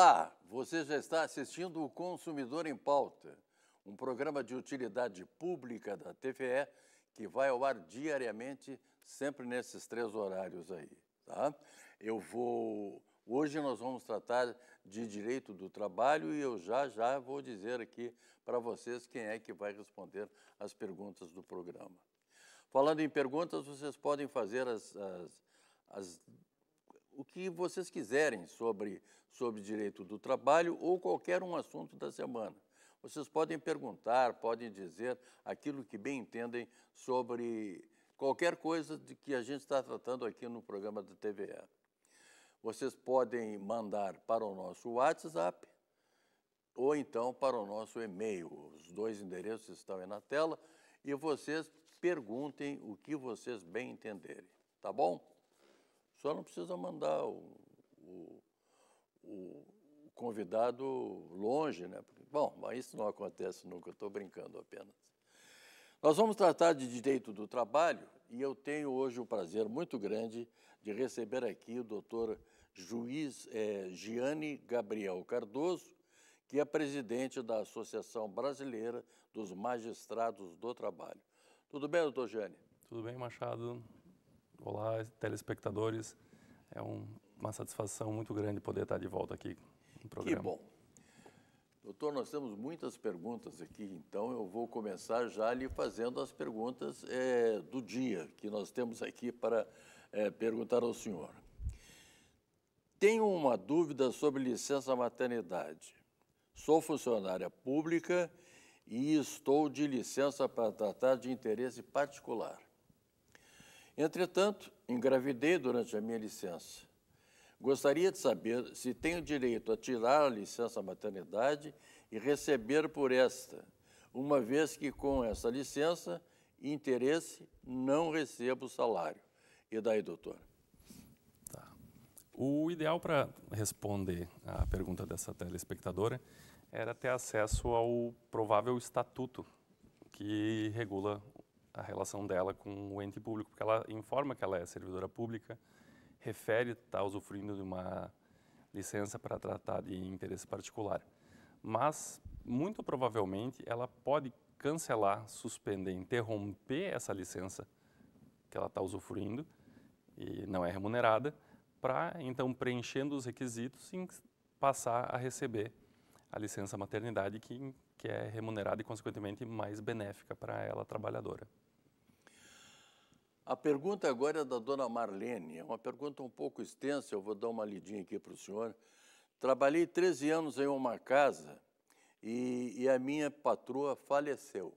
Olá, você já está assistindo o Consumidor em Pauta, um programa de utilidade pública da TVE que vai ao ar diariamente, sempre nesses três horários aí, tá? Eu vou hoje nós vamos tratar de direito do trabalho e eu já já vou dizer aqui para vocês quem é que vai responder as perguntas do programa. Falando em perguntas, vocês podem fazer as, as, as o que vocês quiserem sobre sobre direito do trabalho ou qualquer um assunto da semana. Vocês podem perguntar, podem dizer aquilo que bem entendem sobre qualquer coisa de que a gente está tratando aqui no programa da TVE. Vocês podem mandar para o nosso WhatsApp ou então para o nosso e-mail. Os dois endereços estão aí na tela e vocês perguntem o que vocês bem entenderem, tá bom? Só não precisa mandar o, o o convidado longe, né? Bom, mas isso não acontece nunca, estou brincando apenas. Nós vamos tratar de direito do trabalho e eu tenho hoje o prazer muito grande de receber aqui o doutor juiz é, Giane Gabriel Cardoso, que é presidente da Associação Brasileira dos Magistrados do Trabalho. Tudo bem, doutor Giane? Tudo bem, Machado. Olá, telespectadores. É um uma satisfação muito grande poder estar de volta aqui no programa. Que bom. Doutor, nós temos muitas perguntas aqui, então eu vou começar já lhe fazendo as perguntas é, do dia que nós temos aqui para é, perguntar ao senhor. Tenho uma dúvida sobre licença maternidade. Sou funcionária pública e estou de licença para tratar de interesse particular. Entretanto, engravidei durante a minha licença. Gostaria de saber se tenho direito a tirar a licença maternidade e receber por esta, uma vez que com essa licença, interesse, não recebo salário. E daí, doutora? Tá. O ideal para responder à pergunta dessa telespectadora era ter acesso ao provável estatuto que regula a relação dela com o ente público, porque ela informa que ela é servidora pública, refere estar tá usufruindo de uma licença para tratar de interesse particular. Mas, muito provavelmente, ela pode cancelar, suspender, interromper essa licença que ela está usufruindo e não é remunerada, para então preenchendo os requisitos passar a receber a licença maternidade que, que é remunerada e consequentemente mais benéfica para ela trabalhadora. A pergunta agora é da dona Marlene. É uma pergunta um pouco extensa, eu vou dar uma lidinha aqui para o senhor. Trabalhei 13 anos em uma casa e, e a minha patroa faleceu.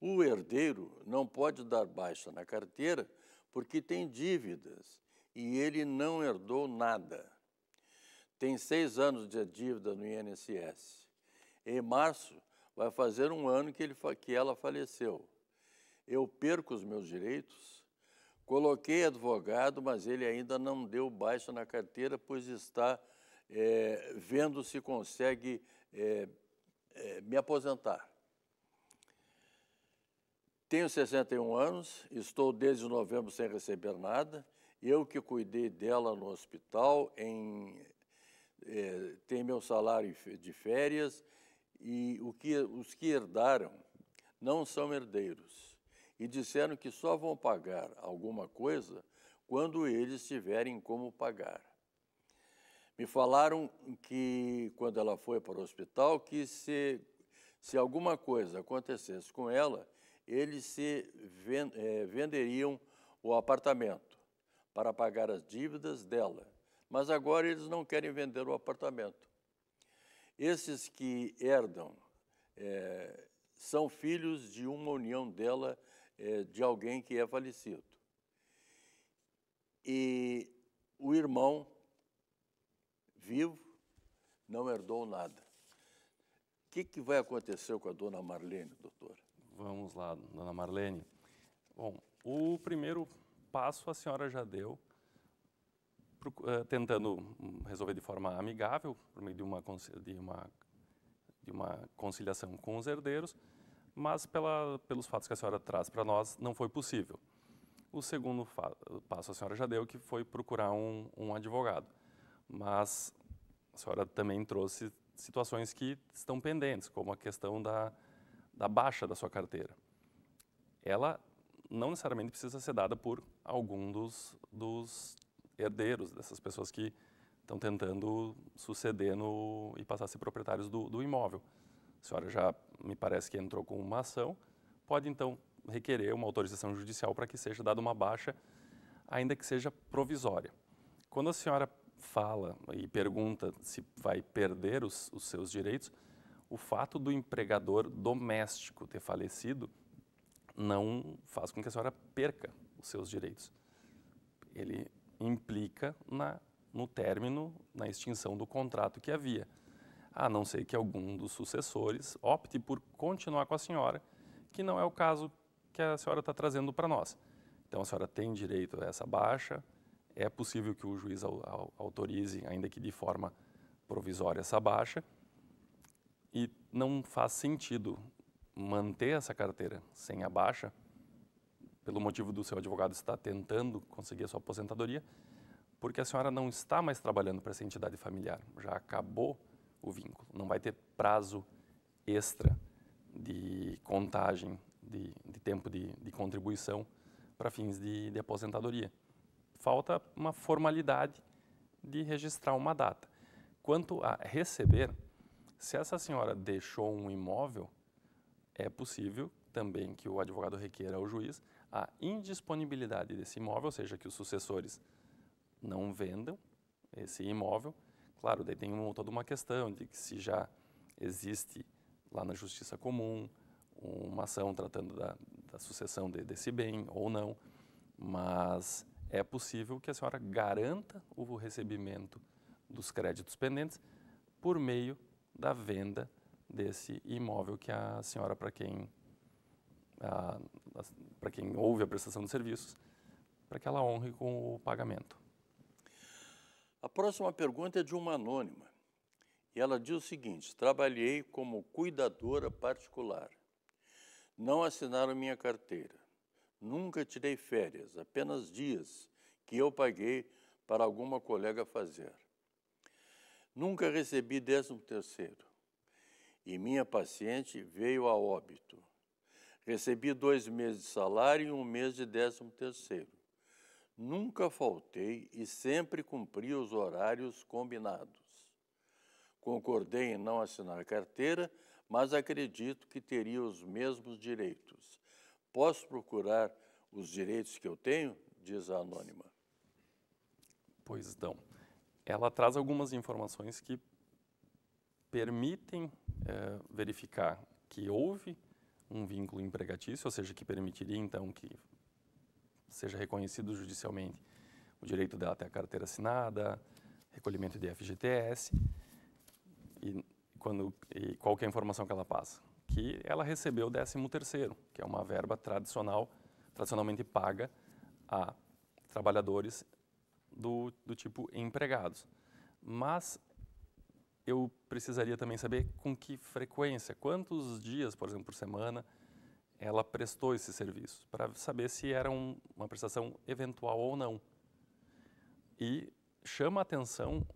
O herdeiro não pode dar baixa na carteira porque tem dívidas e ele não herdou nada. Tem seis anos de dívida no INSS. Em março, vai fazer um ano que, ele, que ela faleceu eu perco os meus direitos. Coloquei advogado, mas ele ainda não deu baixa na carteira, pois está é, vendo se consegue é, é, me aposentar. Tenho 61 anos, estou desde novembro sem receber nada. Eu que cuidei dela no hospital, em, é, tem meu salário de férias e o que, os que herdaram não são herdeiros e disseram que só vão pagar alguma coisa quando eles tiverem como pagar. Me falaram que quando ela foi para o hospital que se se alguma coisa acontecesse com ela, eles se eh, venderiam o apartamento para pagar as dívidas dela. Mas agora eles não querem vender o apartamento. Esses que herdam é, são filhos de uma união dela é, de alguém que é falecido. E o irmão, vivo, não herdou nada. O que, que vai acontecer com a dona Marlene, doutora? Vamos lá, dona Marlene. Bom, o primeiro passo a senhora já deu, eh, tentando hum, resolver de forma amigável, por meio de uma, de uma, de uma conciliação com os herdeiros, mas pela, pelos fatos que a senhora traz para nós, não foi possível. O segundo passo a senhora já deu, que foi procurar um, um advogado. Mas a senhora também trouxe situações que estão pendentes, como a questão da, da baixa da sua carteira. Ela não necessariamente precisa ser dada por algum dos, dos herdeiros, dessas pessoas que estão tentando suceder no, e passar a ser proprietários do, do imóvel a senhora já me parece que entrou com uma ação, pode então requerer uma autorização judicial para que seja dada uma baixa, ainda que seja provisória. Quando a senhora fala e pergunta se vai perder os, os seus direitos, o fato do empregador doméstico ter falecido não faz com que a senhora perca os seus direitos. Ele implica na, no término, na extinção do contrato que havia a não ser que algum dos sucessores opte por continuar com a senhora, que não é o caso que a senhora está trazendo para nós. Então a senhora tem direito a essa baixa, é possível que o juiz autorize, ainda que de forma provisória, essa baixa, e não faz sentido manter essa carteira sem a baixa, pelo motivo do seu advogado estar tentando conseguir a sua aposentadoria, porque a senhora não está mais trabalhando para essa entidade familiar, já acabou o vínculo. Não vai ter prazo extra de contagem de, de tempo de, de, contribuição para fins de, de aposentadoria. Falta uma formalidade de registrar uma data. Quanto a receber, se essa senhora deixou um imóvel, é possível também que o advogado requeira ao juiz a indisponibilidade desse imóvel, ou seja, que os sucessores não vendam esse imóvel Claro, daí tem uma, toda uma questão de que se já existe lá na justiça comum uma ação tratando da, da sucessão de, desse bem ou não, mas é possível que a senhora garanta o recebimento dos créditos pendentes por meio da venda desse imóvel que a senhora, para quem, para quem ouve a prestação de serviços, para que ela honre com o pagamento. A próxima pergunta é de uma anônima. E ela diz o seguinte: trabalhei como cuidadora particular. Não assinaram minha carteira. Nunca tirei férias, apenas dias que eu paguei para alguma colega fazer. Nunca recebi décimo terceiro. E minha paciente veio a óbito. Recebi dois meses de salário e um mês de décimo terceiro. Nunca faltei e sempre cumpri os horários combinados. Concordei em não assinar carteira, mas acredito que teria os mesmos direitos. Posso procurar os direitos que eu tenho? Diz a anônima. Pois não. Ela traz algumas informações que permitem é, verificar que houve um vínculo empregatício, ou seja, que permitiria então que seja reconhecido judicialmente o direito dela até a carteira assinada, recolhimento de FGTS e, quando, e qualquer informação que ela passa. Que ela recebeu o 13º, que é uma verba tradicional, tradicionalmente paga a trabalhadores do, do tipo empregados. Mas eu precisaria também saber com que frequência, quantos dias, por exemplo, por semana, ela prestou esse serviço para saber se era um, uma prestação eventual ou não. E chama atenção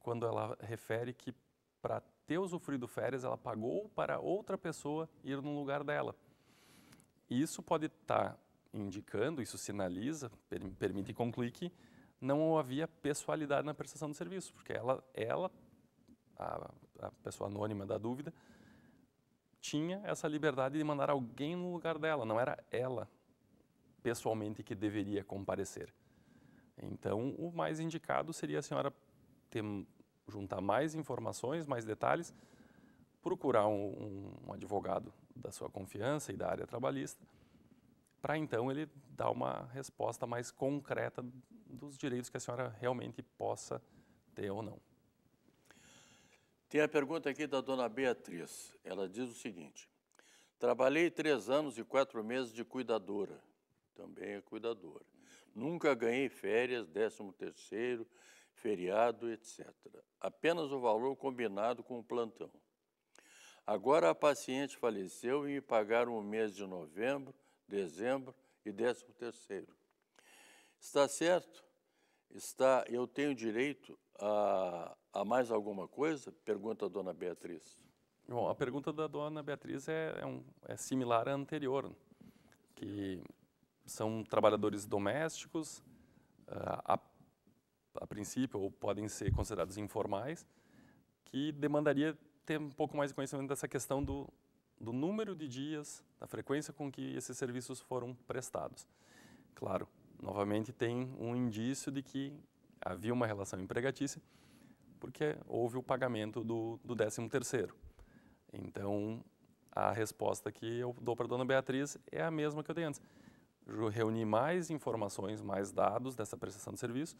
quando ela refere que para ter usufruído férias, ela pagou para outra pessoa ir no lugar dela. Isso pode estar tá indicando, isso sinaliza, permite concluir que não havia pessoalidade na prestação do serviço, porque ela, ela a, a pessoa anônima da dúvida, tinha essa liberdade de mandar alguém no lugar dela, não era ela pessoalmente que deveria comparecer. Então, o mais indicado seria a senhora ter, juntar mais informações, mais detalhes, procurar um, um advogado da sua confiança e da área trabalhista, para então ele dar uma resposta mais concreta dos direitos que a senhora realmente possa ter ou não. Tem a pergunta aqui da dona Beatriz. Ela diz o seguinte: Trabalhei três anos e quatro meses de cuidadora. Também é cuidadora. Nunca ganhei férias, décimo terceiro, feriado, etc. Apenas o valor combinado com o plantão. Agora a paciente faleceu e me pagaram o mês de novembro, dezembro e décimo terceiro. Está certo? Está, eu tenho direito a, Há mais alguma coisa? Pergunta a dona Beatriz. Bom, a pergunta da dona Beatriz é, é, um, é similar à anterior, que são trabalhadores domésticos, ah, a, a princípio, ou podem ser considerados informais, que demandaria ter um pouco mais de conhecimento dessa questão do, do número de dias, da frequência com que esses serviços foram prestados. Claro, novamente tem um indício de que havia uma relação empregatícia, porque houve o pagamento do, do 13 Então, a resposta que eu dou para a dona Beatriz é a mesma que eu dei antes. Eu reuni mais informações, mais dados dessa prestação de serviço,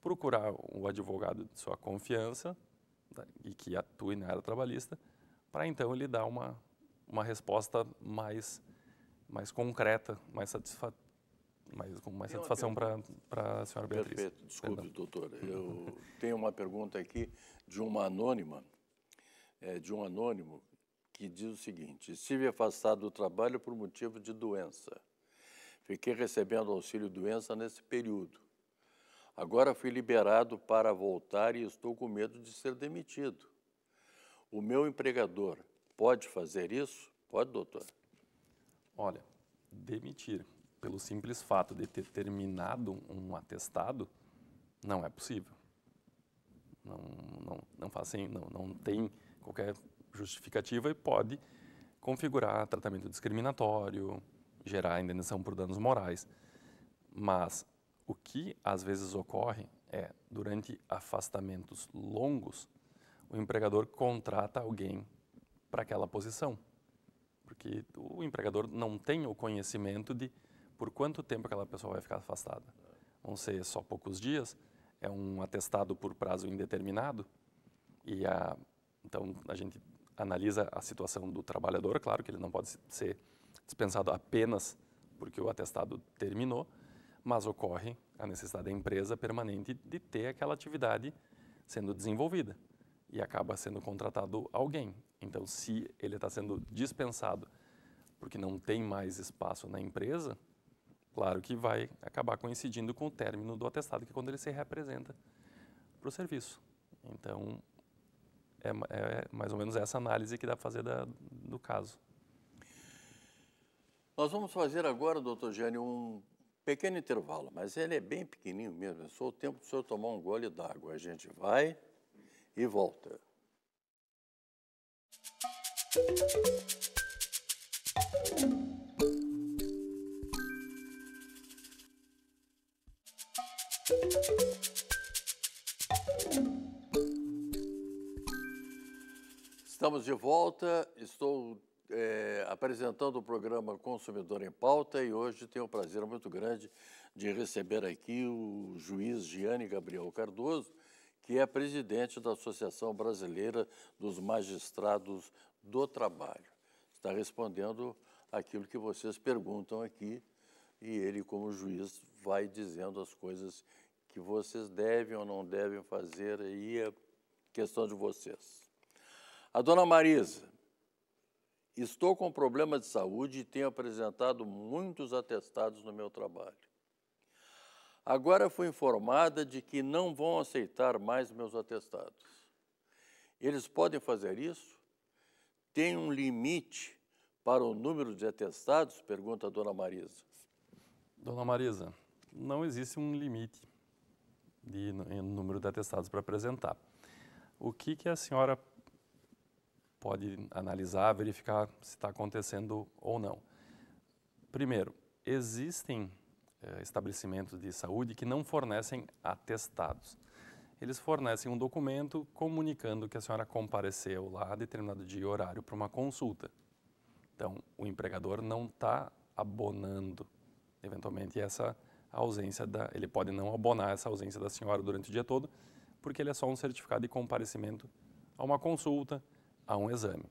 procurar o advogado de sua confiança né, e que atue na área trabalhista, para então ele dar uma, uma resposta mais, mais concreta, mais satisfatória mais, com mais satisfação para a senhora Beatriz. Perfeito, desculpe, Perdão. doutor. Eu tenho uma pergunta aqui de uma anônima, é, de um anônimo, que diz o seguinte: Estive afastado do trabalho por motivo de doença. Fiquei recebendo auxílio doença nesse período. Agora fui liberado para voltar e estou com medo de ser demitido. O meu empregador pode fazer isso? Pode, doutor? Olha, demitir pelo simples fato de ter terminado um atestado, não é possível. Não, não, não, faz, não, não tem qualquer justificativa e pode configurar tratamento discriminatório, gerar indenização por danos morais. Mas o que às vezes ocorre é, durante afastamentos longos, o empregador contrata alguém para aquela posição. Porque o empregador não tem o conhecimento de por quanto tempo aquela pessoa vai ficar afastada? Vão ser só poucos dias? É um atestado por prazo indeterminado? E a, então a gente analisa a situação do trabalhador, claro que ele não pode ser dispensado apenas porque o atestado terminou, mas ocorre a necessidade da empresa permanente de ter aquela atividade sendo desenvolvida e acaba sendo contratado alguém. Então, se ele está sendo dispensado porque não tem mais espaço na empresa, Claro que vai acabar coincidindo com o término do atestado, que é quando ele se reapresenta para o serviço. Então, é, é, mais ou menos essa análise que dá para fazer da, do caso. Nós vamos fazer agora, doutor Gênio, um pequeno intervalo, mas ele é bem pequenininho mesmo. É só o tempo do senhor tomar um gole d'água. A gente vai e volta. Música Estamos de volta, estou é, apresentando o programa Consumidor em Pauta e hoje tenho o prazer muito grande de receber aqui o juiz Giane Gabriel Cardoso, que é presidente da Associação Brasileira dos Magistrados do Trabalho. Está respondendo aquilo que vocês perguntam aqui e ele, como juiz, vai dizendo as coisas que vocês devem ou não devem fazer, e é questão de vocês. A dona Marisa, estou com problema de saúde e tenho apresentado muitos atestados no meu trabalho. Agora fui informada de que não vão aceitar mais meus atestados. Eles podem fazer isso? Tem um limite para o número de atestados? Pergunta a dona Marisa. Dona Marisa, não existe um limite de, em número de atestados para apresentar. O que, que a senhora pode analisar, verificar se está acontecendo ou não. Primeiro, existem eh, estabelecimentos de saúde que não fornecem atestados. Eles fornecem um documento comunicando que a senhora compareceu lá a determinado dia e horário para uma consulta. Então, o empregador não está abonando, eventualmente, essa ausência da. Ele pode não abonar essa ausência da senhora durante o dia todo, porque ele é só um certificado de comparecimento a uma consulta, a um exame.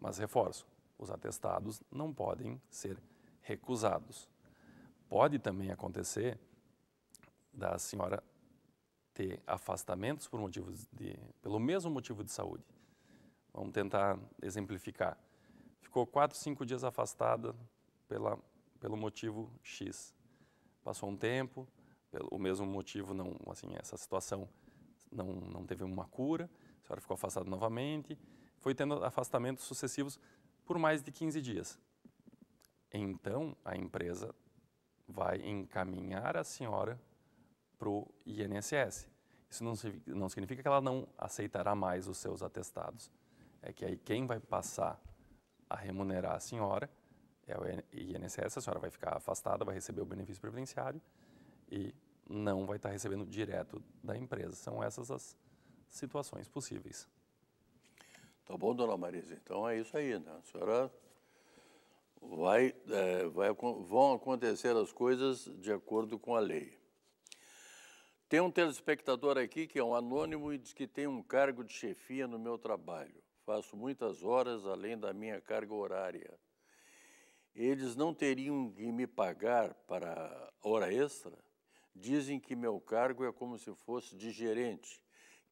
Mas reforço, os atestados não podem ser recusados. Pode também acontecer da senhora ter afastamentos por motivos de, pelo mesmo motivo de saúde. Vamos tentar exemplificar. Ficou quatro, cinco dias afastada pela, pelo motivo X. Passou um tempo, pelo, o mesmo motivo não, assim, essa situação não, não teve uma cura, a senhora ficou afastada novamente, foi tendo afastamentos sucessivos por mais de 15 dias. Então, a empresa vai encaminhar a senhora para o INSS. Isso não, não significa que ela não aceitará mais os seus atestados. É que aí quem vai passar a remunerar a senhora é o INSS, a senhora vai ficar afastada, vai receber o benefício previdenciário e não vai estar recebendo direto da empresa. São essas as situações possíveis. Tá bom, dona Marisa? Então é isso aí, né? A senhora vai, é, vai, vão acontecer as coisas de acordo com a lei. Tem um telespectador aqui que é um anônimo e diz que tem um cargo de chefia no meu trabalho. Faço muitas horas além da minha carga horária. Eles não teriam que me pagar para hora extra? Dizem que meu cargo é como se fosse de gerente,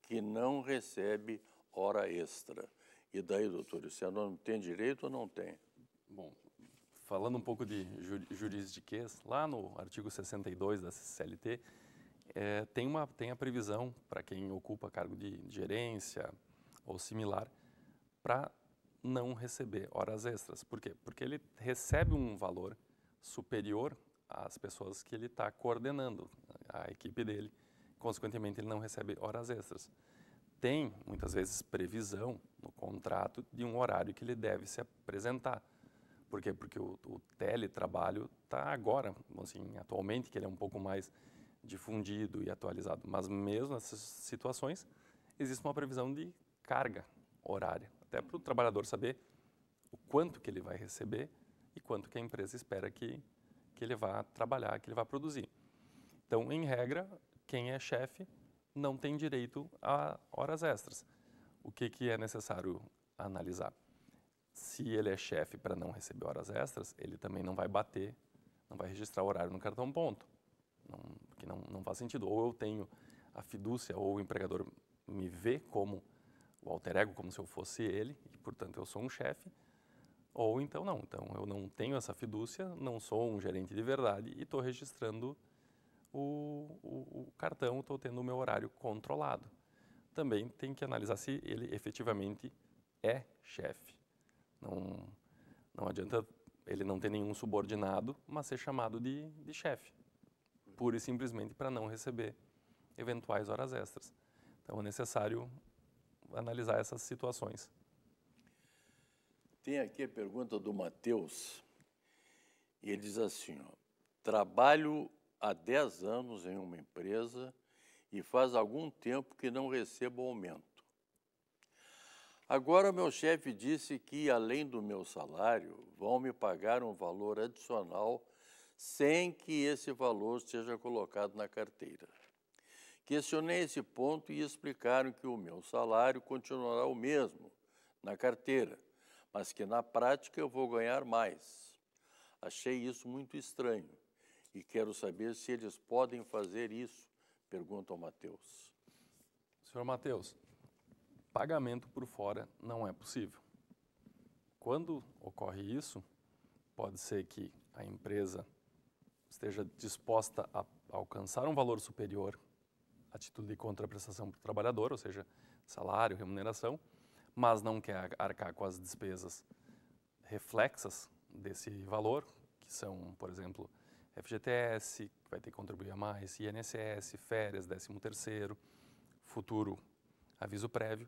que não recebe hora extra. E daí, doutor, esse anônimo tem direito ou não tem? Bom, falando um pouco de juridiquês, lá no artigo 62 da CLT, é, tem, uma, tem a previsão para quem ocupa cargo de, de gerência ou similar para não receber horas extras. Por quê? Porque ele recebe um valor superior às pessoas que ele está coordenando, a equipe dele. Consequentemente, ele não recebe horas extras. Tem, muitas vezes, previsão no contrato de um horário que ele deve se apresentar. Por quê? Porque o, o teletrabalho está agora, assim, atualmente, que ele é um pouco mais difundido e atualizado. Mas mesmo nessas situações, existe uma previsão de carga horária, até para o trabalhador saber o quanto que ele vai receber e quanto que a empresa espera que, que ele vá trabalhar, que ele vá produzir. Então, em regra, quem é chefe não tem direito a horas extras o que, que é necessário analisar? Se ele é chefe para não receber horas extras, ele também não vai bater, não vai registrar o horário no cartão ponto, não, que não, não faz sentido. Ou eu tenho a fidúcia, ou o empregador me vê como o alter ego, como se eu fosse ele, e portanto eu sou um chefe, ou então não, então eu não tenho essa fidúcia, não sou um gerente de verdade e estou registrando o, o, o cartão, estou tendo o meu horário controlado também tem que analisar se ele efetivamente é chefe. Não, não adianta ele não ter nenhum subordinado, mas ser chamado de, de chefe, pura e simplesmente para não receber eventuais horas extras. Então é necessário analisar essas situações. Tem aqui a pergunta do Matheus, e ele diz assim: ó, trabalho há 10 anos em uma empresa e faz algum tempo que não recebo aumento. Agora, meu chefe disse que, além do meu salário, vão me pagar um valor adicional sem que esse valor seja colocado na carteira. Questionei esse ponto e explicaram que o meu salário continuará o mesmo na carteira, mas que na prática eu vou ganhar mais. Achei isso muito estranho e quero saber se eles podem fazer isso Pergunta ao Mateus. Senhor Mateus, pagamento por fora não é possível. Quando ocorre isso, pode ser que a empresa esteja disposta a alcançar um valor superior a título de contraprestação para o trabalhador, ou seja, salário, remuneração, mas não quer arcar com as despesas reflexas desse valor, que são, por exemplo, FGTS, que vai ter que contribuir a mais, INSS, férias, 13º, futuro aviso prévio.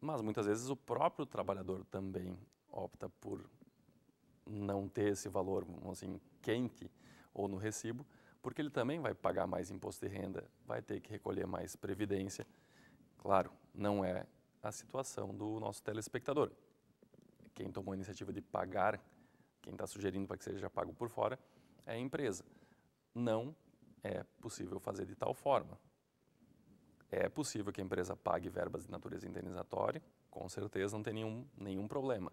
Mas muitas vezes o próprio trabalhador também opta por não ter esse valor, assim, quente ou no recibo, porque ele também vai pagar mais imposto de renda, vai ter que recolher mais previdência. Claro, não é a situação do nosso telespectador. Quem tomou a iniciativa de pagar, quem está sugerindo para que seja pago por fora, é a empresa. Não é possível fazer de tal forma. É possível que a empresa pague verbas de natureza indenizatória, com certeza não tem nenhum, nenhum problema.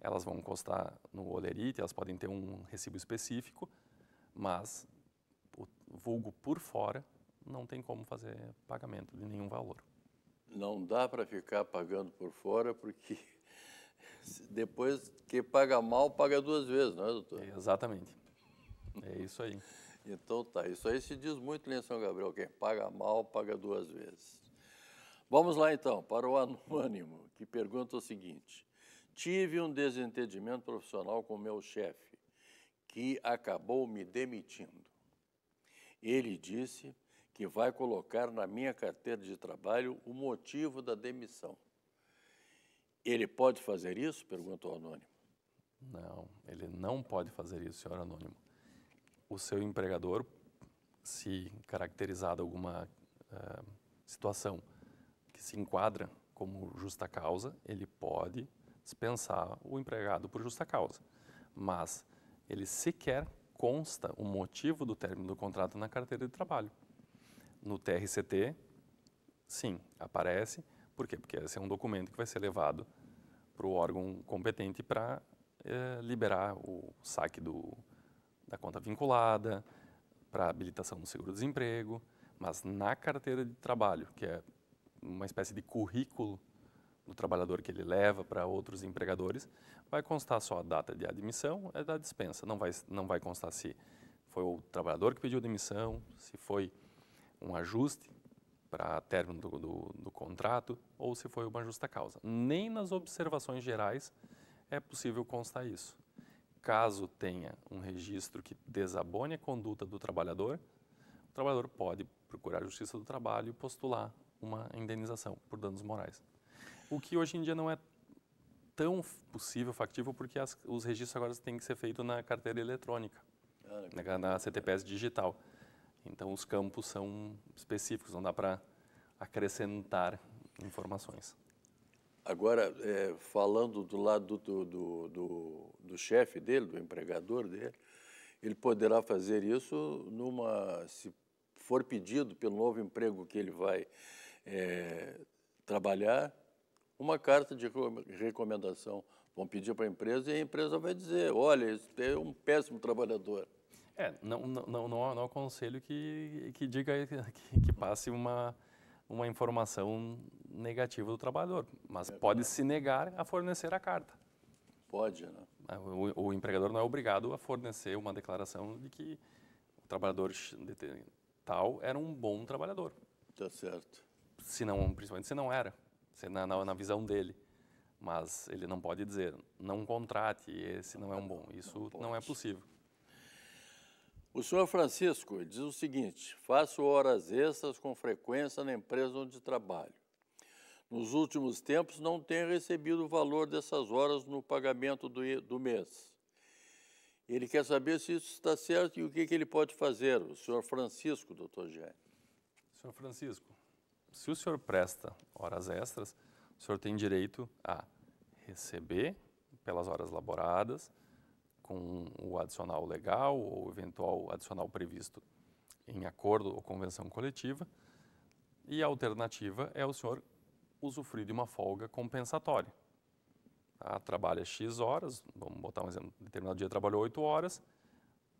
Elas vão encostar no olerite, elas podem ter um recibo específico, mas o vulgo por fora não tem como fazer pagamento de nenhum valor. Não dá para ficar pagando por fora, porque depois que paga mal, paga duas vezes, não é, doutor? Exatamente. É isso aí. Então tá, isso aí se diz muito em São Gabriel, quem paga mal, paga duas vezes. Vamos lá então, para o anônimo, que pergunta o seguinte. Tive um desentendimento profissional com meu chefe, que acabou me demitindo. Ele disse que vai colocar na minha carteira de trabalho o motivo da demissão. Ele pode fazer isso? Perguntou o anônimo. Não, ele não pode fazer isso, senhor anônimo o seu empregador, se caracterizada alguma uh, situação que se enquadra como justa causa, ele pode dispensar o empregado por justa causa. Mas ele sequer consta o motivo do término do contrato na carteira de trabalho. No TRCT, sim, aparece. Por quê? Porque esse é um documento que vai ser levado para o órgão competente para eh, liberar o saque do, da conta vinculada, para habilitação no seguro-desemprego, mas na carteira de trabalho, que é uma espécie de currículo do trabalhador que ele leva para outros empregadores, vai constar só a data de admissão e da dispensa. Não vai, não vai constar se foi o trabalhador que pediu demissão, se foi um ajuste para término do, do, do contrato ou se foi uma justa causa. Nem nas observações gerais é possível constar isso caso tenha um registro que desabone a conduta do trabalhador, o trabalhador pode procurar a Justiça do Trabalho e postular uma indenização por danos morais. O que hoje em dia não é tão possível, factível, porque as, os registros agora têm que ser feitos na carteira eletrônica, na, na CTPS digital. Então, os campos são específicos, não dá para acrescentar informações. Agora, é, falando do lado do, do, do, do chefe dele, do empregador dele, ele poderá fazer isso numa, se for pedido pelo novo emprego que ele vai é, trabalhar, uma carta de recomendação. Vão pedir para a empresa e a empresa vai dizer, olha, esse é um péssimo trabalhador. É, não, não, não, não aconselho que, que diga que, que passe uma, uma informação negativa do trabalhador, mas é pode se negar a fornecer a carta. Pode, né? É, o, o, empregador não é obrigado a fornecer uma declaração de que o trabalhador tal era um bom trabalhador. Tá certo. Se não, principalmente se não era, se na, na, na visão dele. Mas ele não pode dizer, não contrate, esse não, não é um bom. Isso não, não é possível. O senhor Francisco diz o seguinte: faço horas extras com frequência na empresa onde trabalho. Nos últimos tempos, não tenho recebido o valor dessas horas no pagamento do, do mês. Ele quer saber se isso está certo e o que, que ele pode fazer, o senhor Francisco, doutor Gé. Senhor Francisco, se o senhor presta horas extras, o senhor tem direito a receber pelas horas laboradas, com o adicional legal ou eventual adicional previsto em acordo ou convenção coletiva. E a alternativa é o senhor usufruir de uma folga compensatória. Tá? Trabalha X horas, vamos botar um exemplo, um determinado dia trabalhou 8 horas,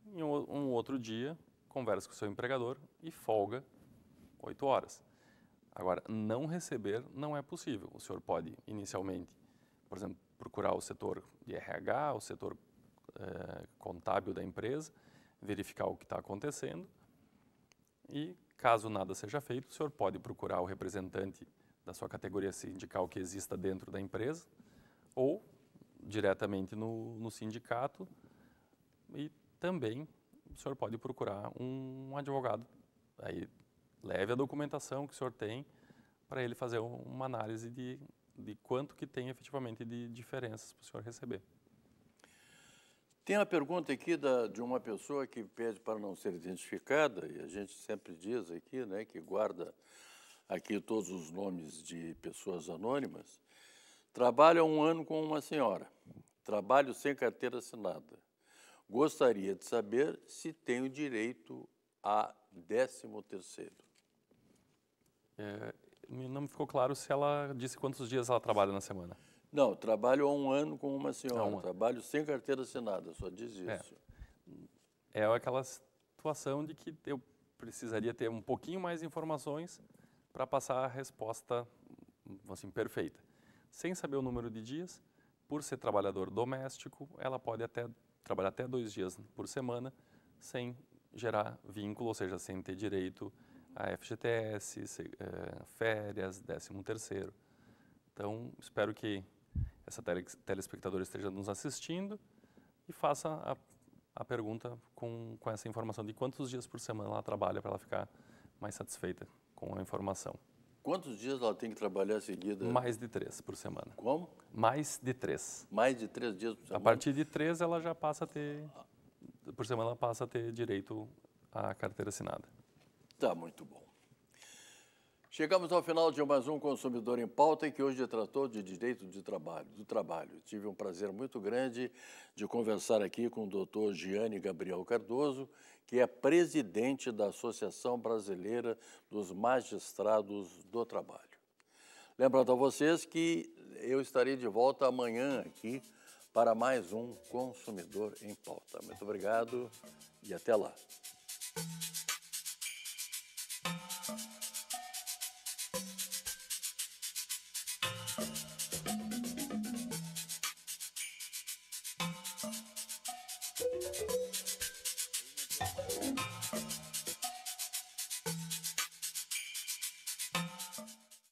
em um, um outro dia conversa com o seu empregador e folga 8 horas. Agora, não receber não é possível. O senhor pode, inicialmente, por exemplo, procurar o setor de RH, o setor é, contábil da empresa, verificar o que está acontecendo e, caso nada seja feito, o senhor pode procurar o representante da sua categoria sindical que exista dentro da empresa ou diretamente no, no sindicato e também o senhor pode procurar um advogado. Aí leve a documentação que o senhor tem para ele fazer uma análise de, de quanto que tem efetivamente de diferenças para o senhor receber. Tem uma pergunta aqui da, de uma pessoa que pede para não ser identificada, e a gente sempre diz aqui, né, que guarda aqui todos os nomes de pessoas anônimas. Trabalho há um ano com uma senhora. Trabalho sem carteira assinada. Gostaria de saber se tenho direito a 13 terceiro. É, não me ficou claro se ela disse quantos dias ela trabalha na semana. Não, trabalho há um ano com uma senhora. Um trabalho sem carteira assinada, só diz é. isso. É. é aquela situação de que eu precisaria ter um pouquinho mais de informações para passar a resposta assim, perfeita. Sem saber o número de dias, por ser trabalhador doméstico, ela pode até trabalhar até dois dias por semana sem gerar vínculo, ou seja, sem ter direito a FGTS, eh, férias, décimo terceiro. Então, espero que essa tele, telespectadora esteja nos assistindo e faça a, a pergunta com, com essa informação de quantos dias por semana ela trabalha para ela ficar mais satisfeita com a informação. Quantos dias ela tem que trabalhar seguida? Mais de três por semana. Como? Mais de três. Mais de três dias por semana? A partir de três, ela já passa a ter. Por semana, ela passa a ter direito à carteira assinada. Tá, muito bom. Chegamos ao final de mais um Consumidor em Pauta, que hoje tratou de direito de trabalho, do trabalho. Tive um prazer muito grande de conversar aqui com o doutor Giane Gabriel Cardoso, que é presidente da Associação Brasileira dos Magistrados do Trabalho. Lembrando a vocês que eu estarei de volta amanhã aqui para mais um Consumidor em Pauta. Muito obrigado e até lá.